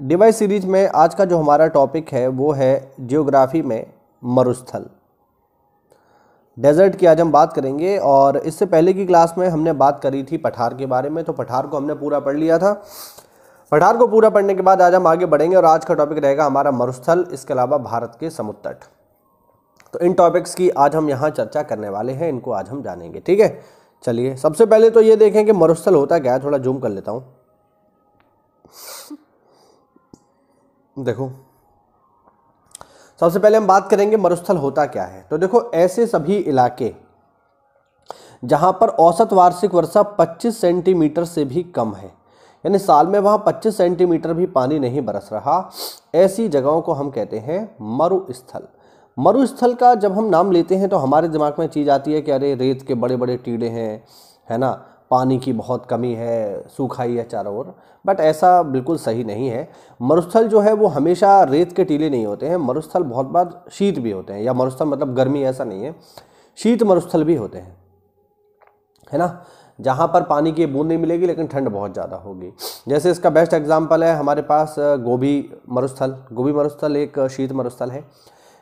Device series में आज का जो हमारा टॉपिक है वो है जियोग्राफी में मरुस्थल डेजर्ट की आज हम बात करेंगे और इससे पहले की क्लास में हमने बात करी थी पठार के बारे में तो पठार को हमने पूरा पढ़ लिया था पठार को पूरा पढ़ने के बाद आज हम आगे बढ़ेंगे और आज का टॉपिक रहेगा हमारा मरुस्थल इसके अलावा भारत के समुद्र तट तो इन टॉपिक्स की आज हम यहाँ चर्चा करने वाले हैं इनको आज हम जानेंगे ठीक है चलिए सबसे पहले तो ये देखें कि मरुस्थल होता क्या है थोड़ा जूम कर लेता हूँ देखो सबसे पहले हम बात करेंगे मरुस्थल होता क्या है तो देखो ऐसे सभी इलाके जहां पर औसत वार्षिक वर्षा 25 सेंटीमीटर से भी कम है यानी साल में वहां 25 सेंटीमीटर भी पानी नहीं बरस रहा ऐसी जगहों को हम कहते हैं मरुस्थल मरुस्थल का जब हम नाम लेते हैं तो हमारे दिमाग में चीज़ आती है कि अरे रेत के बड़े बड़े टीले हैं है ना पानी की बहुत कमी है सूखा ही है चारों ओर बट ऐसा बिल्कुल सही नहीं है मरुस्थल जो है वो हमेशा रेत के टीले नहीं होते हैं मरुस्थल बहुत बार शीत भी होते हैं या मरुस्थल मतलब गर्मी ऐसा नहीं है शीत मरुस्थल भी होते हैं है ना जहाँ पर पानी की बूंद नहीं मिलेगी लेकिन ठंड बहुत ज़्यादा होगी जैसे इसका बेस्ट एग्जाम्पल है हमारे पास गोभी मरुस्थल गोभी मरुस्थल एक शीत मरुस्थल है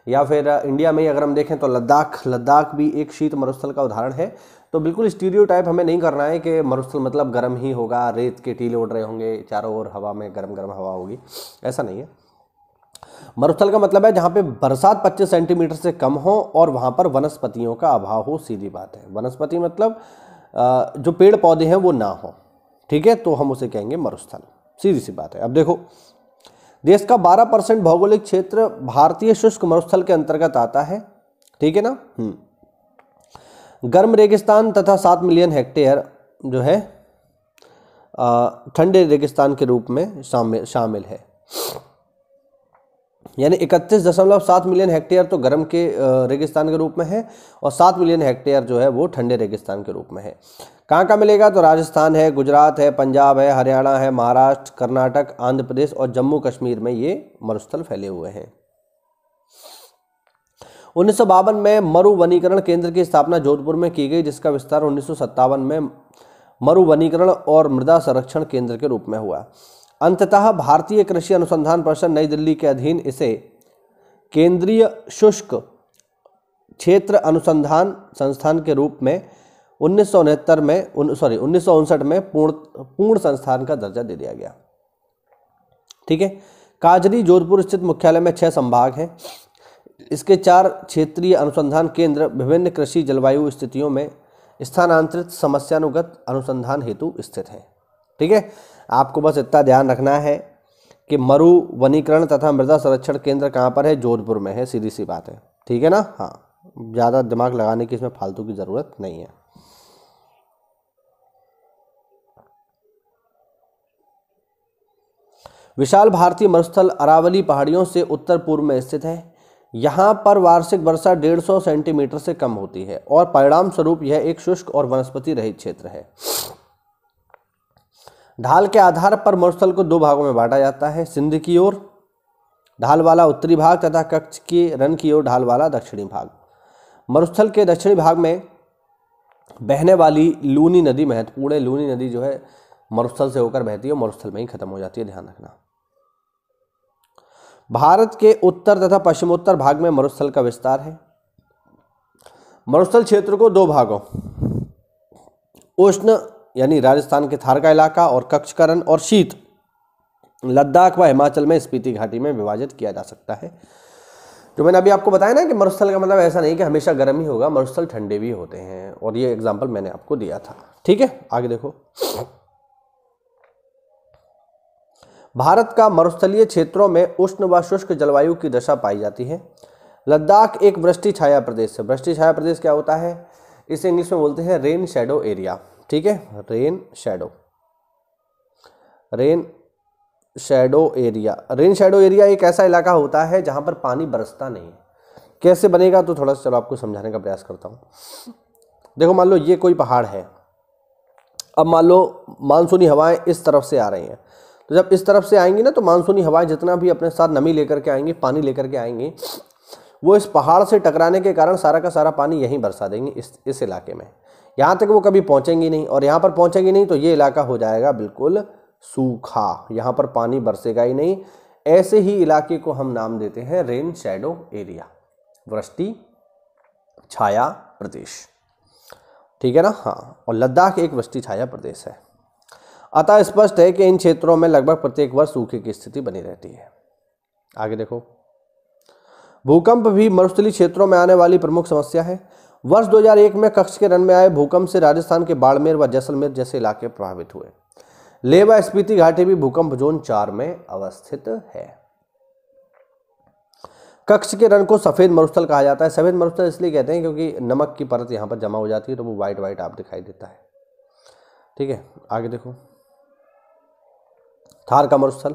या फिर इंडिया में ही अगर हम देखें तो लद्दाख लद्दाख भी एक शीत मरुस्थल का उदाहरण है तो बिल्कुल स्टीरियो टाइप हमें नहीं करना है कि मरुस्थल मतलब गर्म ही होगा रेत के टीले उड़ रहे होंगे चारों ओर हवा में गर्म गर्म हवा होगी ऐसा नहीं है मरुस्थल का मतलब है जहाँ पे बरसात 25 सेंटीमीटर से कम हो और वहाँ पर वनस्पतियों का अभाव हो सीधी बात है वनस्पति मतलब जो पेड़ पौधे हैं वो ना हो ठीक है तो हम उसे कहेंगे मरुस्थल सीधी सी बात है अब देखो देश का 12 परसेंट भौगोलिक क्षेत्र भारतीय शुष्क मरुस्थल के अंतर्गत आता है ठीक है ना हम्म। गर्म रेगिस्तान तथा सात मिलियन हेक्टेयर जो है ठंडे रेगिस्तान के रूप में शामिल शामिल है यानी इकतीस दशमलव सात मिलियन हेक्टेयर तो गर्म के रेगिस्तान के रूप में है और सात मिलियन हेक्टेयर जो है वो ठंडे रेगिस्तान के रूप में है कहाँ कहाँ मिलेगा तो राजस्थान है गुजरात है पंजाब है हरियाणा है महाराष्ट्र कर्नाटक आंध्र प्रदेश और जम्मू कश्मीर में ये मरुस्थल फैले हुए हैं उन्नीस में मरु वनीकरण केंद्र की स्थापना जोधपुर में की गई जिसका विस्तार उन्नीस में मरु वनीकरण और मृदा संरक्षण केंद्र के रूप में हुआ अंततः भारतीय कृषि अनुसंधान परिषद नई दिल्ली के अधीन इसे केंद्रीय शुष्क क्षेत्र अनुसंधान संस्थान के रूप में उन्नीस में सॉरी उन्नीस में पूर्ण पूर्ण संस्थान का दर्जा दे दिया गया ठीक है काजरी जोधपुर स्थित मुख्यालय में छह संभाग हैं इसके चार क्षेत्रीय अनुसंधान केंद्र विभिन्न कृषि जलवायु स्थितियों में स्थानांतरित समस्यानुगत अनुसंधान हेतु स्थित हैं ठीक है आपको बस इतना ध्यान रखना है कि मरु वनीकरण तथा मृदा संरक्षण केंद्र कहाँ पर है जोधपुर में है सीधी सी बात है ठीक है ना हाँ ज़्यादा दिमाग लगाने की इसमें फालतू की ज़रूरत नहीं है विशाल भारतीय मरुस्थल अरावली पहाड़ियों से उत्तर पूर्व में स्थित है यहाँ पर वार्षिक वर्षा 150 सेंटीमीटर से कम होती है और परिणाम स्वरूप यह एक शुष्क और वनस्पति रहित क्षेत्र है ढाल के आधार पर मरुस्थल को दो भागों में बांटा जाता है सिंध की ओर ढाल वाला उत्तरी भाग तथा कक्ष की रन की ओर ढाल वाला दक्षिणी भाग मरुस्थल के दक्षिणी भाग में बहने वाली लूनी नदी महत्वपूर्ण है लूनी नदी जो है मरुस्थल से होकर बहती है मरुस्थल में ही खत्म हो जाती है ध्यान रखना भारत के उत्तर तथा पश्चिमोत्तर भाग में मरुस्थल का विस्तार है मरुस्थल क्षेत्र को दो भागों उष्ण यानी राजस्थान के थार का इलाका और कक्षकरण और शीत लद्दाख व हिमाचल में स्पीति घाटी में विभाजित किया जा सकता है जो मैंने अभी आपको बताया ना कि मरुस्थल का मतलब ऐसा नहीं कि हमेशा गर्म ही होगा मरुस्थल ठंडे भी होते हैं और ये एग्जाम्पल मैंने आपको दिया था ठीक है आगे देखो भारत का मरुस्थलीय क्षेत्रों में उष्ण व शुष्क जलवायु की दशा पाई जाती है लद्दाख एक वृष्टि छाया प्रदेश है वृष्टि छाया प्रदेश क्या होता है इसे इंग्लिश में बोलते हैं रेन शेडो एरिया ठीक है rain shadow rain shadow area rain shadow area एक ऐसा इलाका होता है जहां पर पानी बरसता नहीं कैसे बनेगा तो थोड़ा सा चलो आपको समझाने का प्रयास करता हूँ देखो मान लो ये कोई पहाड़ है अब मान लो मानसूनी हवाएं इस तरफ से आ रही हैं तो जब इस तरफ से आएंगी ना तो मानसूनी हवाएं जितना भी अपने साथ नमी लेकर के आएंगी पानी लेकर के आएंगी वो इस पहाड़ से टकराने के कारण सारा का सारा पानी यहीं बरसा देंगे इस इस इलाके में यहाँ तक वो कभी पहुँचेंगी नहीं और यहाँ पर पहुँचेंगी नहीं तो ये इलाका हो जाएगा बिल्कुल सूखा यहाँ पर पानी बरसेगा ही नहीं ऐसे ही इलाके को हम नाम देते हैं रेन शेडो एरिया वृष्टि छाया प्रदेश ठीक है ना हाँ और लद्दाख एक वृष्टि छाया प्रदेश है अतः स्पष्ट है कि इन क्षेत्रों में लगभग प्रत्येक वर्ष सूखे की स्थिति बनी रहती है आगे देखो भूकंप भी मरुस्थली क्षेत्रों में आने वाली प्रमुख समस्या है वर्ष 2001 में कक्ष के रन में आए भूकंप से राजस्थान के बाड़मेर व जैसलमेर जैसे इलाके प्रभावित हुए लेवा स्पीति घाटी भी भूकंप जोन चार में अवस्थित है कक्ष के रन को सफ़ेद मरुस्थल कहा जाता है सफ़ेद मरुस्थल इसलिए कहते हैं क्योंकि नमक की परत यहां पर जमा हो जाती है तो वो व्हाइट व्हाइट आप दिखाई देता है ठीक है आगे देखो थार का मरुस्थल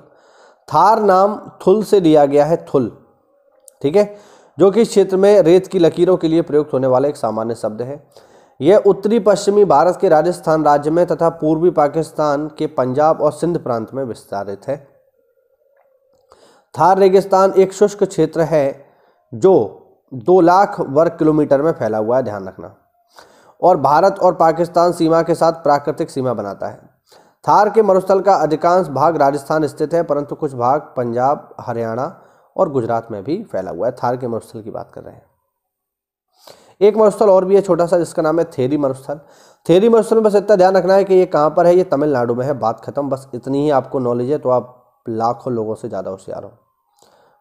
थार नाम थुल से लिया गया है थुल ठीक है जो कि क्षेत्र में रेत की लकीरों के लिए प्रयुक्त होने वाला एक सामान्य शब्द है यह उत्तरी पश्चिमी भारत के राजस्थान राज्य में तथा पूर्वी पाकिस्तान के पंजाब और सिंध प्रांत में विस्तारित है थार रेगिस्तान एक शुष्क क्षेत्र है जो दो लाख वर्ग किलोमीटर में फैला हुआ है ध्यान रखना और भारत और पाकिस्तान सीमा के साथ प्राकृतिक सीमा बनाता है थार के मरुस्थल का अधिकांश भाग राजस्थान स्थित है परंतु कुछ भाग पंजाब हरियाणा और गुजरात में भी फैला हुआ है थार के मरुस्थल की बात कर रहे हैं एक मरुस्थल और भी है छोटा सा जिसका नाम है थेरी मरुस्थल थेरी मरुस्थल में बस इतना ध्यान रखना है कि ये कहाँ पर है ये तमिलनाडु में है बात खत्म बस इतनी ही आपको नॉलेज है तो आप लाखों लोगों से ज़्यादा होशियार हो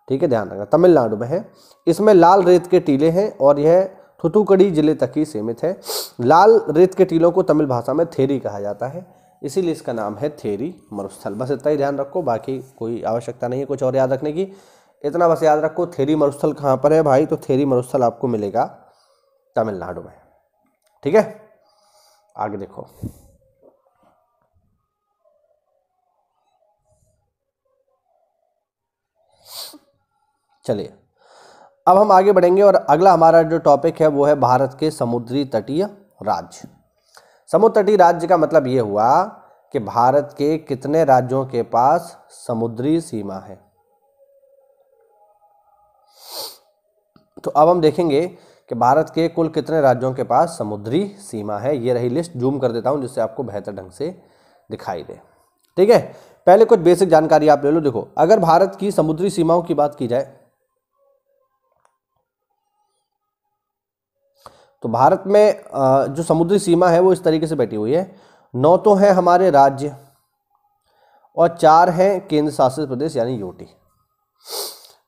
ठीक है ध्यान रखना तमिलनाडु में है इसमें लाल रेत के टीले हैं और यह थुतुकड़ी जिले तक ही सीमित है लाल रेत के टीलों को तमिल भाषा में थेरी कहा जाता है इसीलिए इसका नाम है थेरी मरुस्थल बस इतना ही ध्यान रखो बाकी कोई आवश्यकता नहीं है कुछ और याद रखने की इतना बस याद रखो थेरी मरुस्थल कहाँ पर है भाई तो थेरी मरुस्थल आपको मिलेगा तमिलनाडु में ठीक है आगे देखो चलिए अब हम आगे बढ़ेंगे और अगला हमारा जो टॉपिक है वो है भारत के समुद्री तटीय राज्य समुद्र राज्य का मतलब ये हुआ कि भारत के कितने राज्यों के पास समुद्री सीमा है तो अब हम देखेंगे कि भारत के कुल कितने राज्यों के पास समुद्री सीमा है ये रही लिस्ट जूम कर देता हूँ जिससे आपको बेहतर ढंग से दिखाई दे ठीक है पहले कुछ बेसिक जानकारी आप ले लो देखो अगर भारत की समुद्री सीमाओं की बात की जाए तो भारत में जो समुद्री सीमा है वो इस तरीके से बैठी हुई है नौ तो हैं हमारे राज्य और चार हैं केंद्र शासित प्रदेश यानी यूटी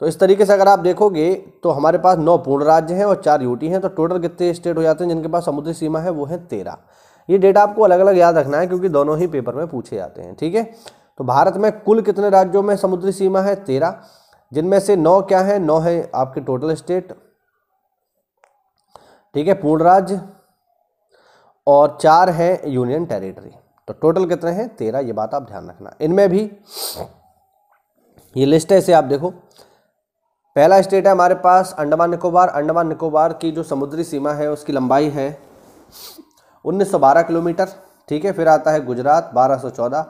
तो इस तरीके से अगर आप देखोगे तो हमारे पास नौ पूर्ण राज्य हैं और चार यूटी हैं तो टोटल कितने स्टेट हो जाते हैं जिनके पास समुद्री सीमा है वो है तेरह ये डेटा आपको अलग अलग याद रखना है क्योंकि दोनों ही पेपर में पूछे जाते हैं ठीक है तो भारत में कुल कितने राज्यों में समुद्री सीमा है तेरह जिनमें से नौ क्या है नौ है आपके टोटल स्टेट ठीक है पूर्ण राज्य और चार है यूनियन टेरिटरी तो टोटल कितने हैं तेरह ये बात आप ध्यान रखना इनमें भी ये लिस्ट है इसे आप देखो पहला स्टेट है हमारे पास अंडमान निकोबार अंडमान निकोबार की जो समुद्री सीमा है उसकी लंबाई है 1912 किलोमीटर ठीक है फिर आता है गुजरात 1214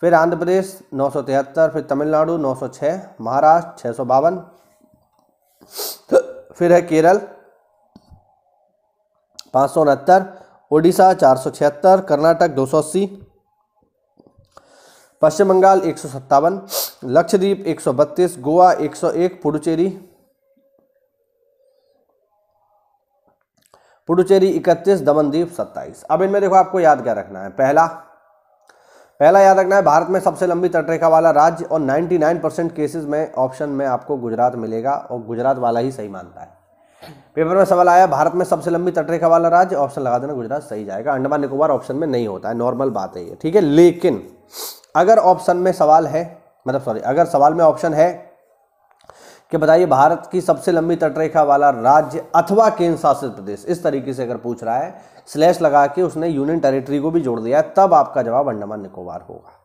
फिर आंध्र प्रदेश नौ फिर तमिलनाडु 906 महाराष्ट्र छः फिर है केरल पाँच सौ उनहत्तर उड़ीसा चार सौ छिहत्तर कर्नाटक दो सौ अस्सी पश्चिम बंगाल एक सौ सत्तावन लक्षद्वीप एक सौ बत्तीस गोवा एक सौ एक पुडुचेरी पुडुचेरी इकतीस दमनदीप सत्ताईस अब इनमें देखो आपको याद क्या रखना है पहला पहला याद रखना है भारत में सबसे लंबी तटरेखा वाला राज्य और 99 परसेंट केसेस में ऑप्शन में आपको गुजरात मिलेगा और गुजरात वाला ही सही मानता है पेपर में सवाल आया भारत में सबसे लंबी तटरेखा वाला राज्य ऑप्शन लगा देना गुजरात सही जाएगा अंडमान निकोबार ऑप्शन में नहीं होता है नॉर्मल बात है ये ठीक है लेकिन अगर ऑप्शन में सवाल है मतलब सॉरी अगर सवाल में ऑप्शन है कि बताइए भारत की सबसे लंबी तटरेखा वाला राज्य अथवा केंद्र शासित प्रदेश इस तरीके से अगर पूछ रहा है स्लैश लगा के उसने यूनियन टेरिटरी को भी जोड़ दिया तब आपका जवाब अंडमान निकोबार होगा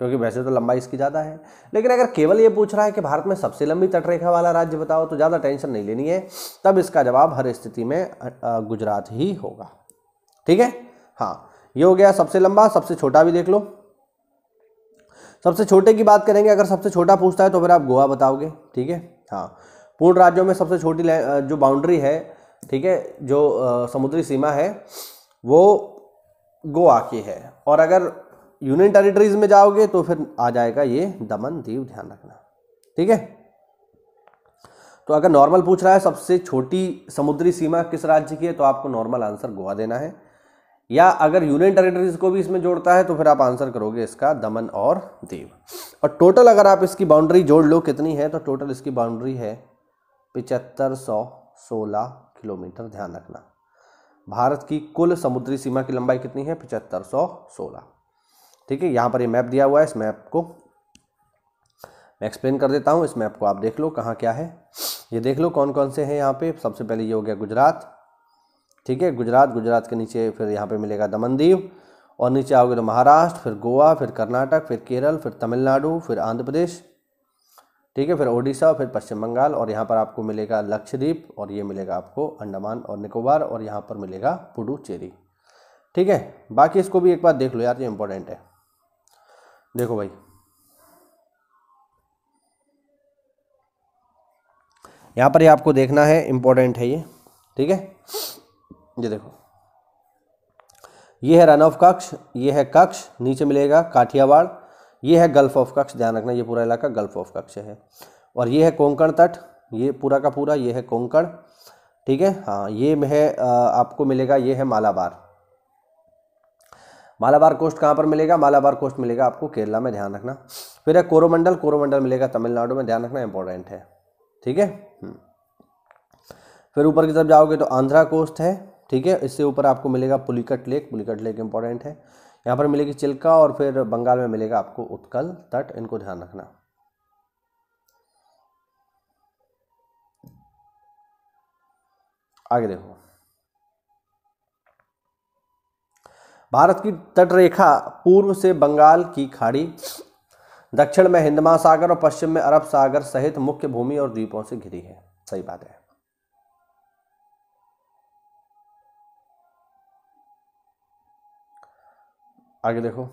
क्योंकि वैसे तो लंबाई इसकी ज़्यादा है लेकिन अगर केवल ये पूछ रहा है कि भारत में सबसे लंबी तटरेखा वाला राज्य बताओ तो ज़्यादा टेंशन नहीं लेनी है तब इसका जवाब हर स्थिति में गुजरात ही होगा ठीक है हाँ ये हो गया सबसे लंबा सबसे छोटा भी देख लो सबसे छोटे की बात करेंगे अगर सबसे छोटा पूछता है तो फिर आप गोवा बताओगे ठीक है हाँ पूर्ण राज्यों में सबसे छोटी जो बाउंड्री है ठीक है जो समुद्री सीमा है वो गोवा की है और अगर यूनियन टेरिटरीज में जाओगे तो फिर आ जाएगा ये दमन दीव ध्यान रखना ठीक है तो अगर नॉर्मल पूछ रहा है सबसे छोटी समुद्री सीमा किस राज्य की है तो आपको नॉर्मल आंसर गोवा देना है या अगर यूनियन टेरिटरीज को भी इसमें जोड़ता है तो फिर आप आंसर करोगे इसका दमन और दीव और टोटल अगर आप इसकी बाउंड्री जोड़ लो कितनी है तो टोटल इसकी बाउंड्री है पिचहत्तर सौ सोलह किलोमीटर ध्यान रखना भारत की कुल समुद्री सीमा की लंबाई कितनी है पिचहत्तर सौ सोलह ठीक है यहाँ पर ये मैप दिया हुआ है इस मैप को मैं एक्सप्लेन कर देता हूँ इस मैप को आप देख लो कहाँ क्या है ये देख लो कौन कौन से हैं यहाँ पे सबसे पहले ये हो गया गुजरात ठीक है गुजरात गुजरात के नीचे फिर यहाँ पे मिलेगा दमनदीव और नीचे आओगे तो महाराष्ट्र फिर गोवा फिर कर्नाटक फिर केरल फिर तमिलनाडु फिर आंध्र प्रदेश ठीक है फिर ओडिशा फिर पश्चिम बंगाल और यहाँ पर आपको मिलेगा लक्षद्वीप और ये मिलेगा आपको अंडमान और निकोबार और यहाँ पर मिलेगा पुडुचेरी ठीक है बाकी इसको भी एक बार देख लो यार ये इंपॉर्टेंट है देखो भाई यहाँ पर ये आपको देखना है इम्पोर्टेंट है ये ठीक है ये देखो ये है रन ऑफ कक्ष ये है कक्ष नीचे मिलेगा काठियावाड़ ये है गल्फ ऑफ कक्ष ध्यान रखना ये पूरा इलाका गल्फ ऑफ कक्ष है और ये है कोंकण तट ये पूरा का पूरा ये है कोंकण ठीक है हाँ ये है आपको मिलेगा ये है मालाबार मालाबार कोस्ट कहाँ पर मिलेगा मालाबार कोस्ट मिलेगा आपको केरला में ध्यान रखना फिर है कोरोमंडल कोरोमंडल मिलेगा तमिलनाडु में ध्यान रखना इंपॉर्टेंट है ठीक है हम्म। फिर ऊपर की तरफ जाओगे तो आंध्रा कोस्ट है ठीक है इससे ऊपर आपको मिलेगा Pulicat lake Pulicat lake important है यहाँ पर मिलेगी चिल्का और फिर बंगाल में मिलेगा आपको उत्कल तट इनको ध्यान रखना आगे देखो भारत की तटरेखा पूर्व से बंगाल की खाड़ी दक्षिण में हिंद महासागर और पश्चिम में अरब सागर सहित मुख्य भूमि और द्वीपों से घिरी है सही बात है आगे देखो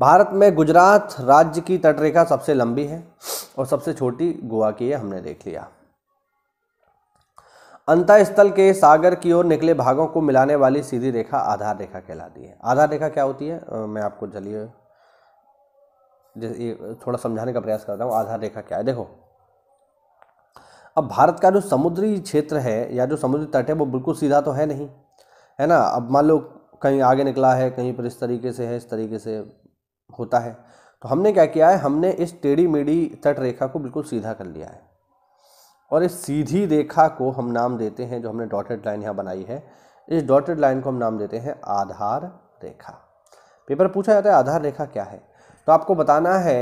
भारत में गुजरात राज्य की तटरेखा सबसे लंबी है और सबसे छोटी गोवा की है हमने देख लिया अंतःस्थल के सागर की ओर निकले भागों को मिलाने वाली सीधी रेखा आधार रेखा कहलाती है आधार रेखा क्या होती है मैं आपको चलिए जैसे थोड़ा समझाने का प्रयास करता हूँ आधार रेखा क्या है देखो अब भारत का जो समुद्री क्षेत्र है या जो समुद्री तट है वो बिल्कुल सीधा तो है नहीं है ना अब मान लो कहीं आगे निकला है कहीं पर इस तरीके से है इस तरीके से होता है तो हमने क्या किया है हमने इस टेढ़ी मेढ़ी तट रेखा को बिल्कुल सीधा कर लिया है और इस सीधी रेखा को हम नाम देते हैं जो हमने डॉटेड लाइन यहाँ बनाई है इस डॉटेड लाइन को हम नाम देते हैं आधार रेखा पेपर पूछा जाता है आधार रेखा क्या है तो आपको बताना है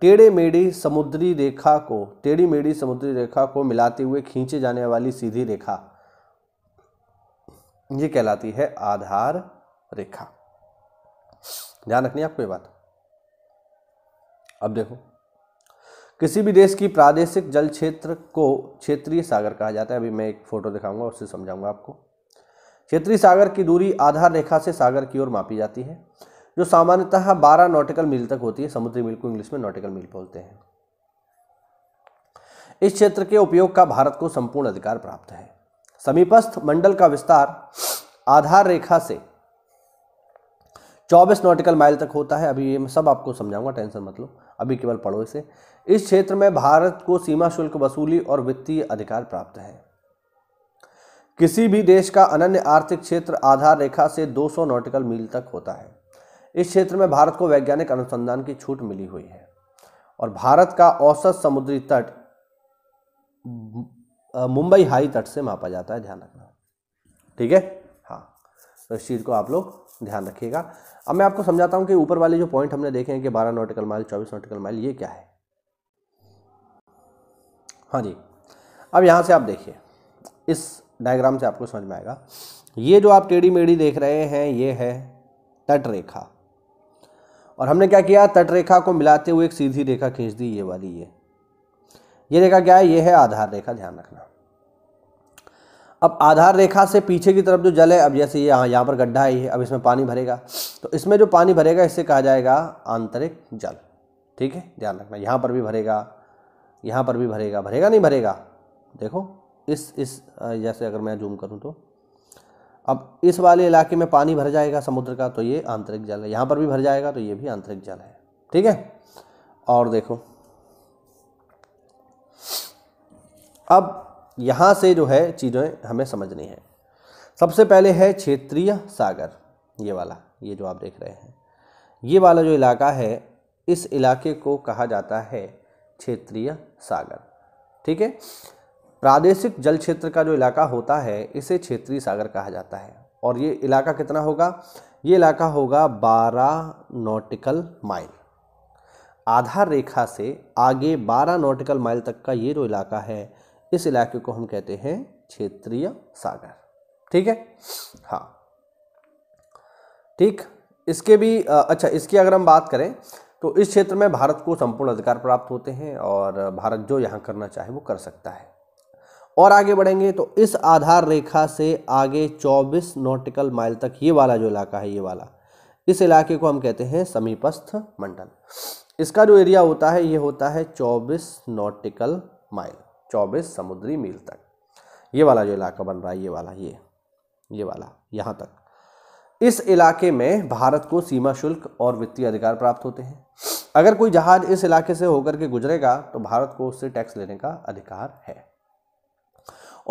टेढ़े मेढ़ी समुद्री रेखा को टेढ़ी मेढ़ी समुद्री रेखा को मिलाते हुए खींचे जाने वाली सीधी रेखा ये कहलाती है आधार रेखा ध्यान रखनी आपको ये बात अब देखो किसी भी देश की प्रादेशिक जल क्षेत्र को क्षेत्रीय सागर कहा जाता है अभी मैं एक फ़ोटो दिखाऊंगा उससे समझाऊंगा आपको क्षेत्रीय सागर की दूरी आधार रेखा से सागर की ओर मापी जाती है जो सामान्यतः 12 नॉटिकल मील तक होती है समुद्री मील को इंग्लिश में नॉटिकल मील बोलते हैं इस क्षेत्र के उपयोग का भारत को संपूर्ण अधिकार प्राप्त है समीपस्थ मंडल का विस्तार आधार रेखा से 24 नॉटिकल माइल तक होता है अभी ये मैं सब आपको समझाऊंगा टेंशन मत लो अभी केवल पढ़ो इसे इस क्षेत्र में भारत को सीमा शुल्क वसूली और वित्तीय अधिकार प्राप्त है किसी भी देश का अनन्य आर्थिक क्षेत्र आधार रेखा से 200 नॉटिकल मील तक होता है इस क्षेत्र में भारत को वैज्ञानिक अनुसंधान की छूट मिली हुई है और भारत का औसत समुद्री तट मुंबई हाई तट से मापा जाता है ध्यान रखना ठीक है हाँ तो इस चीज़ को आप लोग ध्यान रखिएगा अब मैं आपको समझाता हूँ कि ऊपर वाले जो पॉइंट हमने देखे हैं कि बारह नॉटिकल माइल चौबीस नॉटिकल माइल ये क्या है हाँ जी अब यहाँ से आप देखिए इस डायग्राम से आपको समझ में आएगा ये जो आप टेढ़ी मेढ़ी देख रहे हैं ये है तट रेखा और हमने क्या किया तट रेखा को मिलाते हुए एक सीधी रेखा खींच दी ये वाली ये ये रेखा क्या है ये है आधार रेखा ध्यान रखना अब आधार रेखा से पीछे की तरफ जो जल है अब जैसे ये यहाँ यहाँ पर गड्ढा है ये अब इसमें पानी भरेगा तो इसमें जो पानी भरेगा इससे कहा जाएगा आंतरिक जल ठीक है ध्यान रखना यहाँ पर भी भरेगा यहाँ पर भी भरेगा भरेगा नहीं भरेगा देखो इस इस जैसे अगर मैं जूम करूँ तो अब इस वाले इलाके में पानी भर जाएगा समुद्र का तो ये आंतरिक जल है यहाँ पर भी भर जाएगा तो ये भी आंतरिक जल है ठीक है और देखो अब यहाँ से जो है चीज़ें हमें समझनी है सबसे पहले है क्षेत्रीय सागर ये वाला ये जो आप देख रहे हैं ये वाला जो इलाका है इस इलाके को कहा जाता है क्षेत्रीय सागर ठीक है प्रादेशिक जल क्षेत्र का जो इलाका होता है इसे क्षेत्रीय सागर कहा जाता है और ये इलाका कितना होगा ये इलाका होगा 12 नॉटिकल माइल आधार रेखा से आगे 12 नॉटिकल माइल तक का ये जो इलाका है इस इलाके को हम कहते हैं क्षेत्रीय सागर ठीक है हाँ ठीक इसके भी अच्छा इसकी अगर हम बात करें तो इस क्षेत्र में भारत को संपूर्ण अधिकार प्राप्त होते हैं और भारत जो यहाँ करना चाहे वो कर सकता है और आगे बढ़ेंगे तो इस आधार रेखा से आगे 24 नॉटिकल माइल तक ये वाला जो इलाका है ये वाला इस इलाके को हम कहते हैं समीपस्थ मंडल इसका जो एरिया होता है ये होता है 24 नॉटिकल माइल चौबीस समुद्री मील तक ये वाला जो इलाका बन रहा है ये वाला ये ये वाला यहाँ तक इस इलाके में भारत को सीमा शुल्क और वित्तीय अधिकार प्राप्त होते हैं अगर कोई जहाज इस इलाके से होकर के गुजरेगा तो भारत को उससे टैक्स लेने का अधिकार है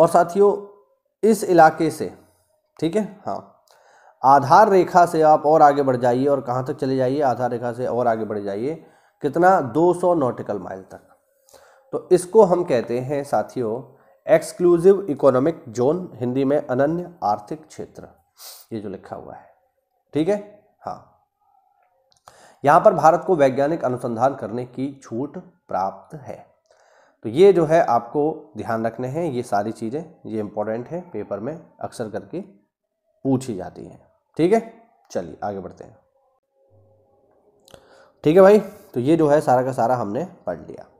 और साथियों इस इलाके से ठीक है हाँ आधार रेखा से आप और आगे बढ़ जाइए और कहाँ तक चले जाइए आधार रेखा से और आगे बढ़ जाइए कितना 200 नॉटिकल माइल तक तो इसको हम कहते हैं साथियों एक्सक्लूसिव इकोनॉमिक जोन हिंदी में अनन्य आर्थिक क्षेत्र ये जो लिखा हुआ है ठीक है हाँ यहां पर भारत को वैज्ञानिक अनुसंधान करने की छूट प्राप्त है तो ये जो है आपको ध्यान रखने हैं ये सारी चीज़ें ये इंपॉर्टेंट है पेपर में अक्सर करके पूछी जाती हैं ठीक है चलिए आगे बढ़ते हैं ठीक है भाई तो ये जो है सारा का सारा हमने पढ़ लिया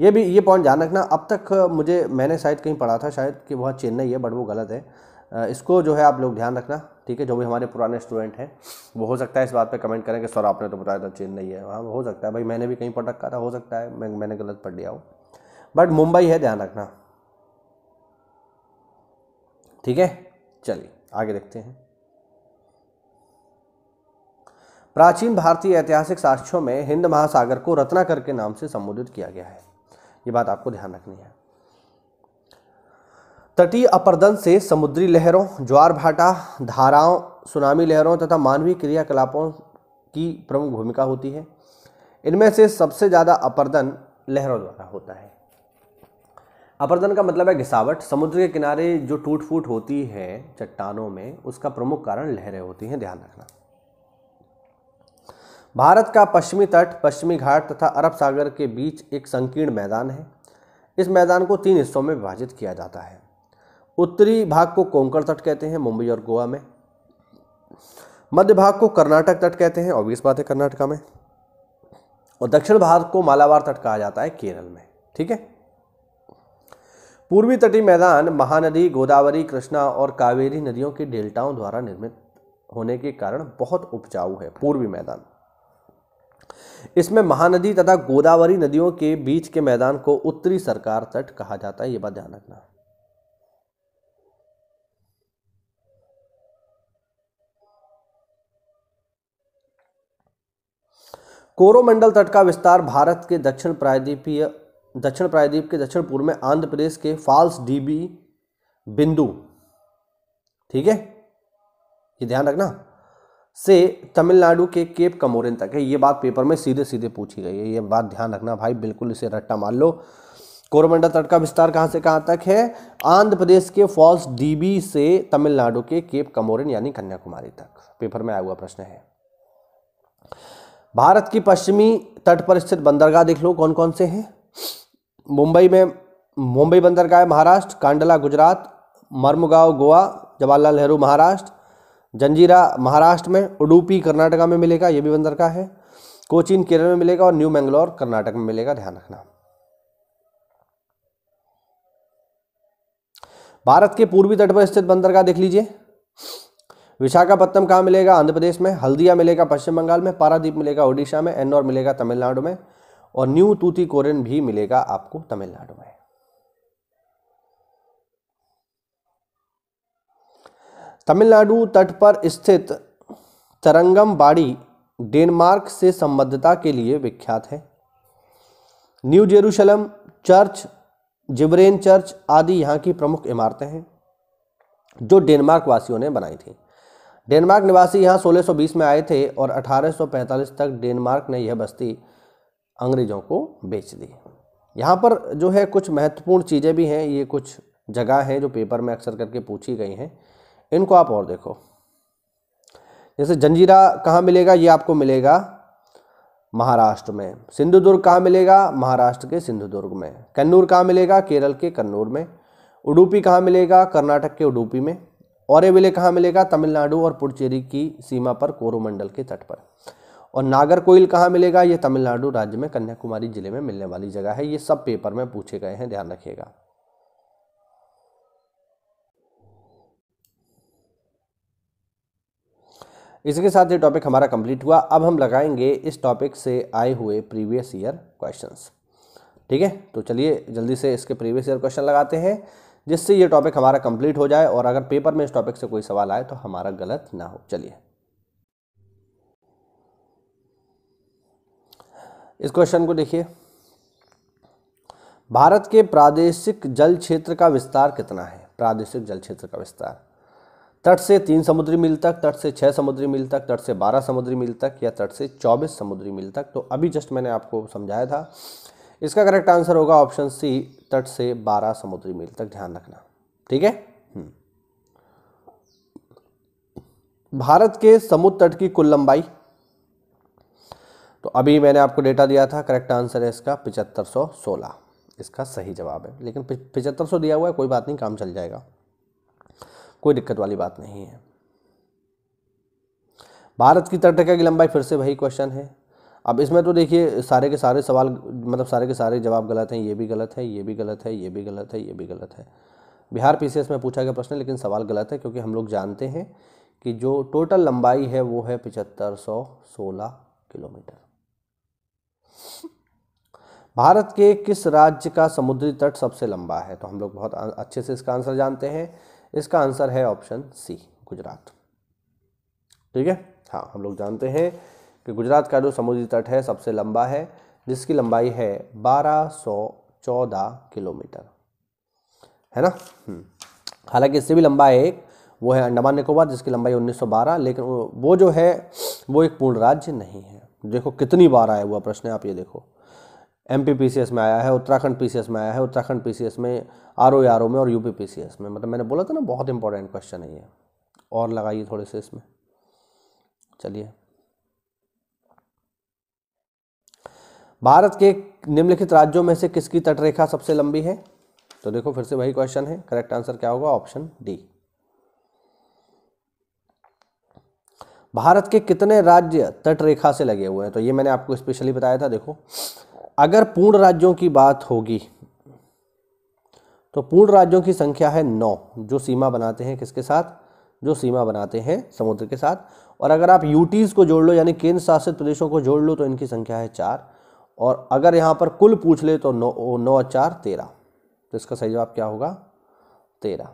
ये भी ये पॉइंट ध्यान रखना अब तक मुझे मैंने शायद कहीं पढ़ा था शायद कि वह चेन्नई है बट वो गलत है इसको जो है आप लोग ध्यान रखना ठीक है जो भी हमारे पुराने स्टूडेंट हैं वो हो सकता है इस बात पे कमेंट करें कि सर आपने तो बताया था चेन्नई है हाँ हो सकता है भाई मैंने भी कहीं पढ़ रखा था हो सकता है मैं मैंने गलत पढ़ लिया हूँ बट मुंबई है ध्यान रखना ठीक है चलिए आगे देखते हैं प्राचीन भारतीय ऐतिहासिक साक्ष्यों में हिंद महासागर को रत्नाकर के नाम से संबोधित किया गया है ये बात आपको ध्यान रखनी है तटीय अपर्दन से समुद्री लहरों ज्वार भाटा धाराओं सुनामी लहरों तथा मानवीय क्रियाकलापों की प्रमुख भूमिका होती है इनमें से सबसे ज़्यादा अपर्दन लहरों द्वारा होता है अपर्दन का मतलब है घिसावट समुद्र के किनारे जो टूट फूट होती है चट्टानों में उसका प्रमुख कारण लहरें होती हैं ध्यान रखना भारत का पश्चिमी तट पश्चिमी घाट तथा अरब सागर के बीच एक संकीर्ण मैदान है इस मैदान को तीन हिस्सों में विभाजित किया जाता है उत्तरी भाग को कोंकण तट कहते हैं मुंबई और गोवा में मध्य भाग को कर्नाटक तट कहते हैं ऑब्वियस बात है कर्नाटका में और दक्षिण भाग को मालाबार तट कहा जाता है केरल में ठीक है पूर्वी तटीय मैदान महानदी गोदावरी कृष्णा और कावेरी नदियों के डेल्टाओं द्वारा निर्मित होने के कारण बहुत उपजाऊ है पूर्वी मैदान इसमें महानदी तथा गोदावरी नदियों के बीच के मैदान को उत्तरी सरकार तट कहा जाता है ये बात ध्यान रखना कोरोमंडल तट का विस्तार भारत के दक्षिण प्रायद्वीपीय दक्षिण प्रायद्वीप के दक्षिण पूर्व में आंध्र प्रदेश के फाल्स डीबी बिंदु ठीक है ये ध्यान रखना से तमिलनाडु के केप कमोरिन तक है ये बात पेपर में सीधे सीधे पूछी गई है ये बात ध्यान रखना भाई बिल्कुल इसे रट्टा मान लो कोरोमंडल तट का विस्तार कहाँ से कहाँ तक है आंध्र प्रदेश के फॉल्स डीबी से तमिलनाडु के केप कमोरिन यानी कन्याकुमारी तक पेपर में आया हुआ प्रश्न है भारत की पश्चिमी तट पर स्थित बंदरगाह देख लो कौन कौन से हैं मुंबई में मुंबई बंदरगाह महाराष्ट्र कांडला गुजरात मर्मगांव गोवा जवाहरलाल नेहरू महाराष्ट्र जंजीरा महाराष्ट्र में उडुपी कर्नाटका में मिलेगा ये भी बंदर का है कोचीन केरल में मिलेगा और न्यू मैंगलोर कर्नाटक में मिलेगा ध्यान रखना भारत के पूर्वी तट पर स्थित बंदरगाह देख लीजिए विशाखापत्तनम कहाँ मिलेगा आंध्र प्रदेश में हल्दिया मिलेगा पश्चिम बंगाल में पारादीप मिलेगा ओडिशा में एन्नौर मिलेगा तमिलनाडु में और न्यू तूतीकोरन भी मिलेगा आपको तमिलनाडु में तमिलनाडु तट पर स्थित तरंगम बाड़ी डेनमार्क से संबद्धता के लिए विख्यात है न्यू जेरूशलम चर्च जिब्रेन चर्च आदि यहाँ की प्रमुख इमारतें हैं जो डेनमार्क वासियों ने बनाई थी डेनमार्क निवासी यहाँ 1620 में आए थे और 1845 तक डेनमार्क ने यह बस्ती अंग्रेजों को बेच दी यहाँ पर जो है कुछ महत्वपूर्ण चीज़ें भी हैं ये कुछ जगह हैं जो पेपर में अक्सर करके पूछी गई हैं इनको आप और देखो जैसे जंजीरा कहाँ मिलेगा ये आपको मिलेगा महाराष्ट्र में सिंधुदुर्ग कहाँ मिलेगा महाराष्ट्र के सिंधुदुर्ग में कन्नूर कहाँ मिलेगा केरल के कन्नूर में उडुपी कहाँ मिलेगा कर्नाटक के उडुपी में औरविले कहाँ मिलेगा तमिलनाडु और पुडुचेरी की सीमा पर कोरोमंडल के तट पर और नागर कोइल कहाँ मिलेगा ये तमिलनाडु राज्य में कन्याकुमारी जिले में मिलने वाली जगह है ये सब पेपर में पूछे गए हैं ध्यान रखिएगा इसके साथ ये टॉपिक हमारा कंप्लीट हुआ अब हम लगाएंगे इस टॉपिक से आए हुए प्रीवियस ईयर क्वेश्चंस ठीक है तो चलिए जल्दी से इसके प्रीवियस ईयर क्वेश्चन लगाते हैं जिससे ये टॉपिक हमारा कंप्लीट हो जाए और अगर पेपर में इस टॉपिक से कोई सवाल आए तो हमारा गलत ना हो चलिए इस क्वेश्चन को देखिए भारत के प्रादेशिक जल क्षेत्र का विस्तार कितना है प्रादेशिक जल क्षेत्र का विस्तार तट से तीन समुद्री मील तक तट से छः समुद्री मील तक तट से बारह समुद्री मील तक या तट से चौबीस समुद्री मील तक तो अभी जस्ट मैंने आपको समझाया था इसका करेक्ट आंसर होगा ऑप्शन सी तट से बारह समुद्री मील तक ध्यान रखना ठीक है हम्म। भारत के समुद्र तट की कुल लंबाई तो अभी मैंने आपको डेटा दिया था करेक्ट आंसर है इसका पिचहत्तर इसका सही जवाब है लेकिन पिचहत्तर दिया हुआ है कोई बात नहीं काम चल जाएगा कोई दिक्कत वाली बात नहीं है भारत की तटरेखा की लंबाई फिर से वही क्वेश्चन है अब इसमें तो देखिए सारे के सारे सवाल मतलब सारे के सारे जवाब गलत हैं ये भी गलत है ये भी गलत है ये भी गलत है ये भी गलत है बिहार पीसीएस में पूछा गया प्रश्न लेकिन सवाल गलत है क्योंकि हम लोग जानते हैं कि जो टोटल लंबाई है वो है पिचहत्तर सौ सोलह किलोमीटर भारत के किस राज्य का समुद्री तट सबसे लंबा है तो हम लोग बहुत अच्छे से इसका आंसर जानते हैं इसका आंसर है ऑप्शन सी गुजरात ठीक है हाँ हम लोग जानते हैं कि गुजरात का जो समुद्री तट है सबसे लंबा है जिसकी लंबाई है बारह सौ चौदह किलोमीटर है ना हम्म। हालांकि इससे भी लंबा एक वो है अंडमान निकोबार जिसकी लंबाई 1912 लेकिन वो जो है वो एक पूर्ण राज्य नहीं है देखो कितनी बार आया हुआ प्रश्न है आप ये देखो एमपी पीसीएस में आया है उत्तराखंड पीसीएस में आया है उत्तराखंड पीसीएस में आर ओ आर ओ में और यूपी पीसीएस में मतलब मैंने बोला था ना बहुत इंपॉर्टेंट क्वेश्चन है ये और लगाइए थोड़े से इसमें चलिए भारत के निम्नलिखित राज्यों में से किसकी तटरेखा सबसे लंबी है तो देखो फिर से वही क्वेश्चन है करेक्ट आंसर क्या होगा ऑप्शन डी भारत के कितने राज्य तटरेखा से लगे हुए हैं तो ये मैंने आपको स्पेशली बताया था देखो अगर पूर्ण राज्यों की बात होगी तो पूर्ण राज्यों की संख्या है नौ जो सीमा बनाते हैं किसके साथ जो सीमा बनाते हैं समुद्र के साथ और अगर आप यूटीज़ को जोड़ लो यानी केंद्र शासित प्रदेशों को जोड़ लो तो इनकी संख्या है चार और अगर यहाँ पर कुल पूछ ले तो नौ नौ चार तेरह तो इसका सही जवाब क्या होगा तेरह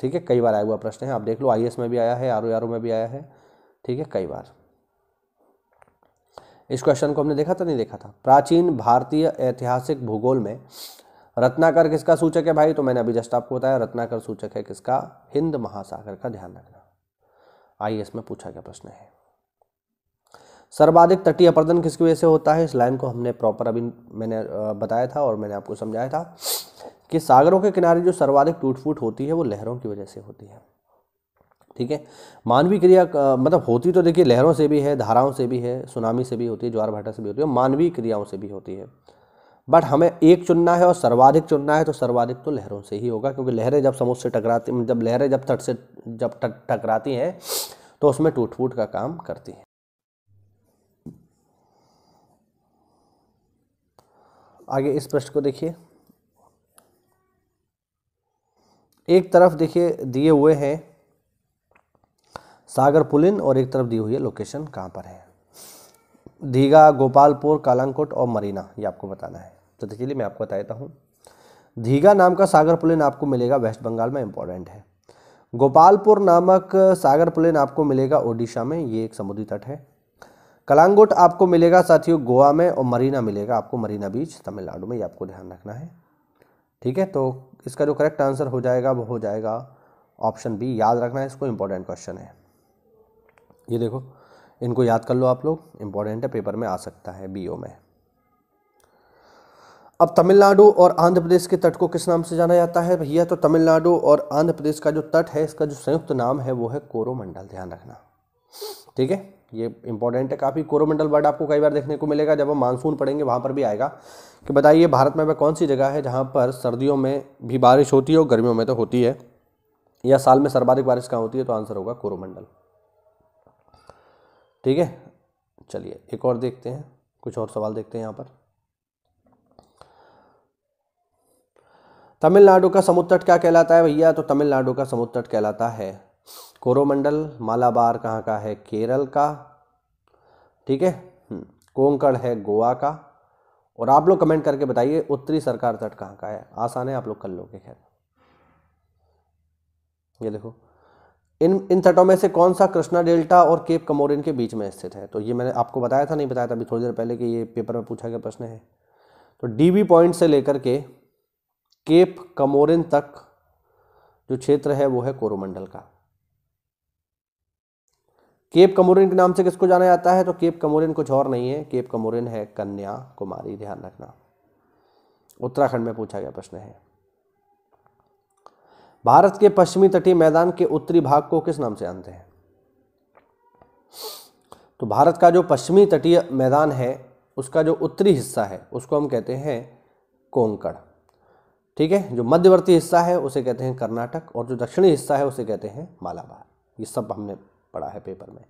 ठीक है कई बार आया हुआ प्रश्न है आप देख लो आई में भी आया है आर में भी आया है ठीक है कई बार इस क्वेश्चन को हमने देखा था तो नहीं देखा था प्राचीन भारतीय ऐतिहासिक भूगोल में रत्नाकर किसका सूचक है भाई तो मैंने अभी जस्ट आपको बताया रत्नाकर सूचक है किसका हिंद महासागर का ध्यान रखना आइए इसमें पूछा गया प्रश्न है सर्वाधिक तटीय अपर्दन किसकी वजह से होता है इस लाइन को हमने प्रॉपर अभी मैंने बताया था और मैंने आपको समझाया था कि सागरों के किनारे जो सर्वाधिक टूट फूट होती है वो लहरों की वजह से होती है ठीक है मानवीय क्रिया मतलब होती तो देखिए लहरों से भी है धाराओं से भी है सुनामी से भी होती है ज्वार भाटा से भी होती है मानवीय क्रियाओं से भी होती है बट हमें एक चुनना है और सर्वाधिक चुनना है तो सर्वाधिक तो लहरों से ही होगा क्योंकि लहरें जब समुद्र से टकराती मतलब जब लहरें जब तट से जब टकराती हैं तो उसमें टूट फूट का काम करती हैं आगे इस प्रश्न को देखिए एक तरफ देखिए दिए हुए हैं सागर पुलिन और एक तरफ दी हुई है लोकेशन कहाँ पर है दीघा गोपालपुर कालांकोट और मरीना ये आपको बताना है तो, चलिए मैं आपको बता देता हूँ दीघा नाम का सागर पुलिन आपको मिलेगा वेस्ट बंगाल में इंपॉर्टेंट है गोपालपुर नामक सागर पुलिन आपको मिलेगा ओडिशा में ये एक समुद्री तट है कलांगुट आपको मिलेगा साथियों गोवा में और मरीना मिलेगा आपको मरीना बीच तमिलनाडु में ये आपको ध्यान रखना है ठीक है तो इसका जो करेक्ट आंसर हो जाएगा वो हो जाएगा ऑप्शन बी याद रखना है इसको इंपॉर्टेंट क्वेश्चन है ये देखो इनको याद कर लो आप लोग इम्पोर्टेंट है पेपर में आ सकता है बीओ में अब तमिलनाडु और आंध्र प्रदेश के तट को किस नाम से जाना जाता है भैया तो तमिलनाडु और आंध्र प्रदेश का जो तट है इसका जो संयुक्त नाम है वो है कोरोमंडल ध्यान रखना ठीक है ये इंपॉर्टेंट है काफ़ी कोरोमंडल वर्ड आपको कई बार देखने को मिलेगा जब हम मानसून पड़ेंगे वहाँ पर भी आएगा कि बताइए भारत में वह कौन सी जगह है जहाँ पर सर्दियों में भी बारिश होती है और गर्मियों में तो होती है या साल में सर्वाधिक बारिश कहाँ होती है तो आंसर होगा कोरोमंडल ठीक है चलिए एक और देखते हैं कुछ और सवाल देखते हैं यहाँ पर तमिलनाडु का समुद्र तट क्या कहलाता है भैया तो तमिलनाडु का समुद्र तट कहलाता है कोरोमंडल मालाबार कहाँ का है केरल का ठीक है हम्म, कोंकण है गोवा का और आप लोग कमेंट करके बताइए उत्तरी सरकार तट कहाँ का है आसान है आप लोग कर लोगे खैर ये देखो इन इन तटों में से कौन सा कृष्णा डेल्टा और केप कमोरिन के बीच में स्थित है तो ये मैंने आपको बताया था नहीं बताया था अभी थोड़ी देर पहले कि ये पेपर में पूछा गया प्रश्न है तो डीबी पॉइंट से लेकर के केप कमोरिन तक जो क्षेत्र है वो है कोरोमंडल का केप कमोरिन के नाम से किसको जाना जाता है तो केप कमोरिन कुछ और नहीं है केप कमोरिन है कन्या कुमारी ध्यान रखना उत्तराखंड में पूछा गया प्रश्न है भारत के पश्चिमी तटीय मैदान के उत्तरी भाग को किस नाम से जानते हैं तो भारत का जो पश्चिमी तटीय मैदान है उसका जो उत्तरी हिस्सा है उसको हम कहते हैं कोंकण ठीक है जो मध्यवर्ती हिस्सा है उसे कहते हैं कर्नाटक और जो दक्षिणी हिस्सा है उसे कहते हैं मालाबार ये सब हमने पढ़ा है पेपर में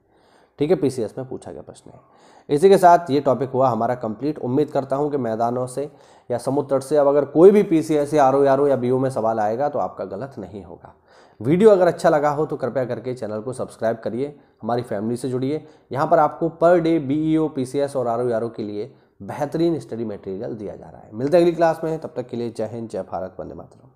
ठीक है पीसीएस में पूछा गया प्रश्न है इसी के साथ ये टॉपिक हुआ हमारा कंप्लीट उम्मीद करता हूँ कि मैदानों से या समुद्र तट से अब अगर कोई भी पी या आर ओ e e या बी में सवाल आएगा तो आपका गलत नहीं होगा वीडियो अगर अच्छा लगा हो तो कृपया करके चैनल को सब्सक्राइब करिए हमारी फैमिली से जुड़िए यहाँ पर आपको पर डे बीईओ पीसीएस और आर ओ e के लिए बेहतरीन स्टडी मटेरियल दिया जा रहा है मिलते हैं अगली क्लास में तब तक के लिए जय हिंद जय भारत वंदे मातरम